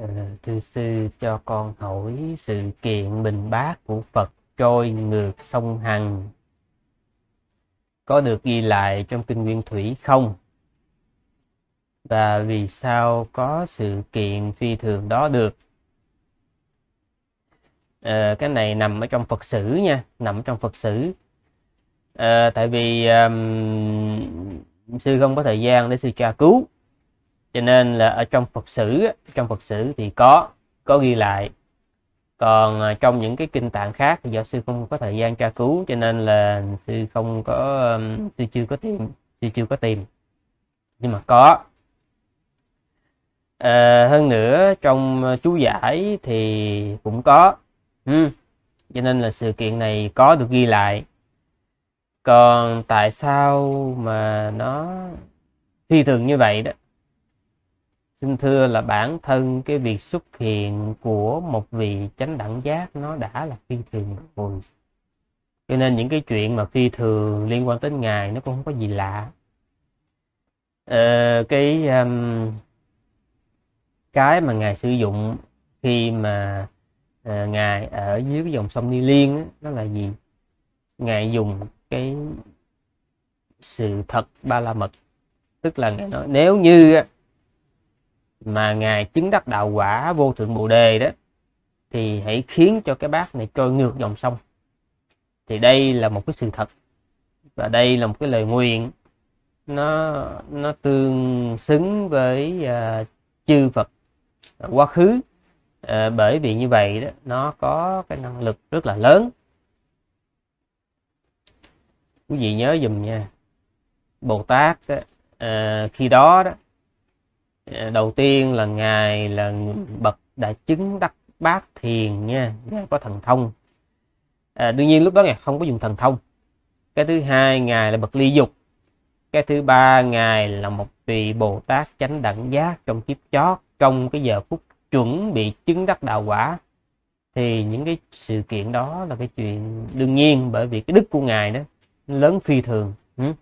à, thưa sư cho con hỏi sự kiện bình bát của phật trôi ngược sông hằng có được ghi lại trong kinh nguyên thủy không và vì sao có sự kiện phi thường đó được à, cái này nằm ở trong phật sử nha nằm trong phật sử à, tại vì um, sư không có thời gian để sư tra cứu cho nên là ở trong Phật sử trong Phật sử thì có có ghi lại còn à, trong những cái kinh tạng khác thì do sư không có thời gian tra cứu cho nên là sư không có sư chưa có tìm sư chưa có tìm nhưng mà có à, hơn nữa trong à, chú giải thì cũng có ừ. cho nên là sự kiện này có được ghi lại còn tại sao mà nó phi thường như vậy đó xin thưa là bản thân cái việc xuất hiện của một vị chánh đẳng giác nó đã là phi thường rồi cho nên những cái chuyện mà phi thường liên quan đến ngài nó cũng không có gì lạ ờ, cái um, cái mà ngài sử dụng khi mà uh, ngài ở dưới cái dòng sông ni liên đó, đó là gì ngài dùng cái sự thật ba la mật tức là ngài nói nếu như mà ngài chứng đắc đạo quả vô thượng bồ đề đó thì hãy khiến cho cái bác này trôi ngược dòng sông thì đây là một cái sự thật và đây là một cái lời nguyện nó nó tương xứng với uh, chư Phật à, quá khứ uh, bởi vì như vậy đó nó có cái năng lực rất là lớn quý vị nhớ dùm nha Bồ Tát đó, uh, khi đó đó đầu tiên là ngài là bậc đại chứng đắc bát thiền nha ngài có thần thông à, đương nhiên lúc đó ngài không có dùng thần thông cái thứ hai ngài là bậc ly dục cái thứ ba ngài là một vị bồ tát chánh đẳng giác trong kiếp chót trong cái giờ phút chuẩn bị chứng đắc đạo quả thì những cái sự kiện đó là cái chuyện đương nhiên bởi vì cái đức của ngài đó lớn phi thường ừ.